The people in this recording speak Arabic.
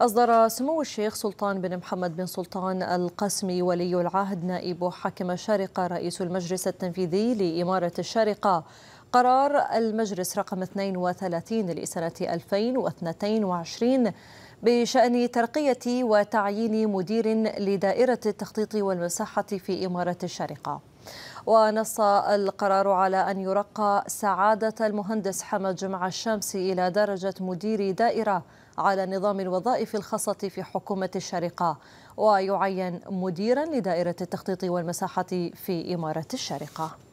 أصدر سمو الشيخ سلطان بن محمد بن سلطان القسمي ولي العهد نائب حاكم الشارقة رئيس المجلس التنفيذي لإمارة الشارقة قرار المجلس رقم 32 لسنة 2022 بشأن ترقية وتعيين مدير لدائرة التخطيط والمساحة في إمارة الشارقة ونص القرار على أن يرقى سعادة المهندس حمد جمع الشمسي إلى درجة مدير دائرة على نظام الوظائف الخاصة في حكومة الشارقة ويعين مديرا لدائرة التخطيط والمساحة في إمارة الشارقة